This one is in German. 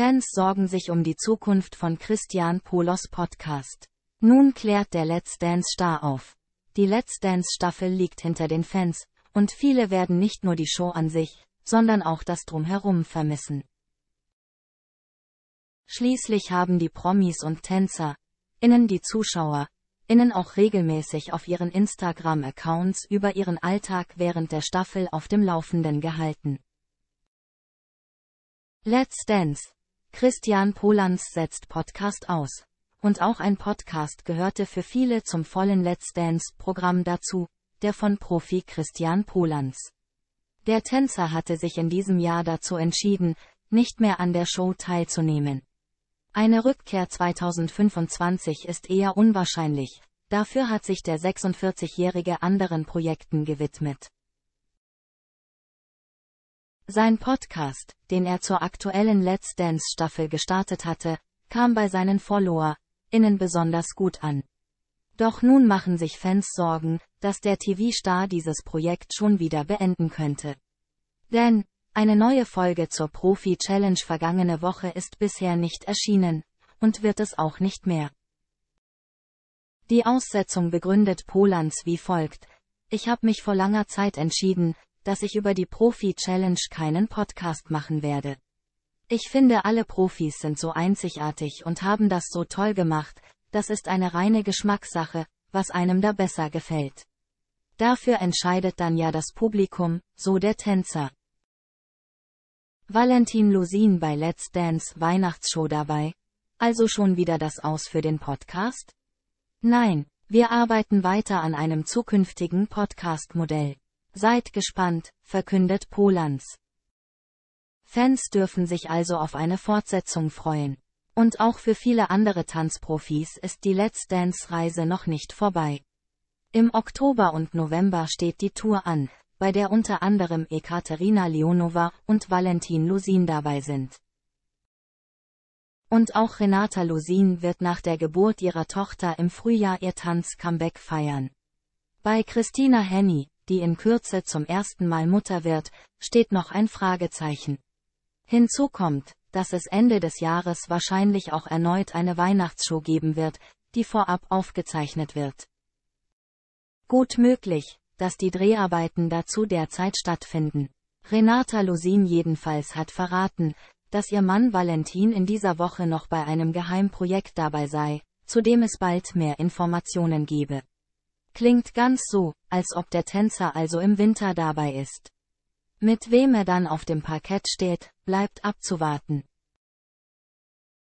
Fans sorgen sich um die Zukunft von Christian Polos Podcast. Nun klärt der Let's Dance Star auf. Die Let's Dance Staffel liegt hinter den Fans, und viele werden nicht nur die Show an sich, sondern auch das Drumherum vermissen. Schließlich haben die Promis und Tänzer, innen die Zuschauer, innen auch regelmäßig auf ihren Instagram-Accounts über ihren Alltag während der Staffel auf dem Laufenden gehalten. Let's Dance Christian Polans setzt Podcast aus. Und auch ein Podcast gehörte für viele zum vollen Let's Dance-Programm dazu, der von Profi Christian Polans. Der Tänzer hatte sich in diesem Jahr dazu entschieden, nicht mehr an der Show teilzunehmen. Eine Rückkehr 2025 ist eher unwahrscheinlich, dafür hat sich der 46-Jährige anderen Projekten gewidmet. Sein Podcast, den er zur aktuellen Let's Dance Staffel gestartet hatte, kam bei seinen Follower, innen besonders gut an. Doch nun machen sich Fans Sorgen, dass der TV-Star dieses Projekt schon wieder beenden könnte. Denn, eine neue Folge zur Profi-Challenge vergangene Woche ist bisher nicht erschienen, und wird es auch nicht mehr. Die Aussetzung begründet Polans wie folgt. Ich habe mich vor langer Zeit entschieden, dass ich über die Profi-Challenge keinen Podcast machen werde. Ich finde alle Profis sind so einzigartig und haben das so toll gemacht, das ist eine reine Geschmackssache, was einem da besser gefällt. Dafür entscheidet dann ja das Publikum, so der Tänzer. Valentin Lusin bei Let's Dance Weihnachtsshow dabei. Also schon wieder das Aus für den Podcast? Nein, wir arbeiten weiter an einem zukünftigen Podcast-Modell. Seid gespannt, verkündet Polans. Fans dürfen sich also auf eine Fortsetzung freuen. Und auch für viele andere Tanzprofis ist die Let's Dance-Reise noch nicht vorbei. Im Oktober und November steht die Tour an, bei der unter anderem Ekaterina Leonova und Valentin Lusin dabei sind. Und auch Renata Lusin wird nach der Geburt ihrer Tochter im Frühjahr ihr Tanz-Comeback feiern. Bei Christina Henny, die in Kürze zum ersten Mal Mutter wird, steht noch ein Fragezeichen. Hinzu kommt, dass es Ende des Jahres wahrscheinlich auch erneut eine Weihnachtsshow geben wird, die vorab aufgezeichnet wird. Gut möglich, dass die Dreharbeiten dazu derzeit stattfinden. Renata Lusin jedenfalls hat verraten, dass ihr Mann Valentin in dieser Woche noch bei einem Geheimprojekt dabei sei, zu dem es bald mehr Informationen gebe. Klingt ganz so, als ob der Tänzer also im Winter dabei ist. Mit wem er dann auf dem Parkett steht, bleibt abzuwarten.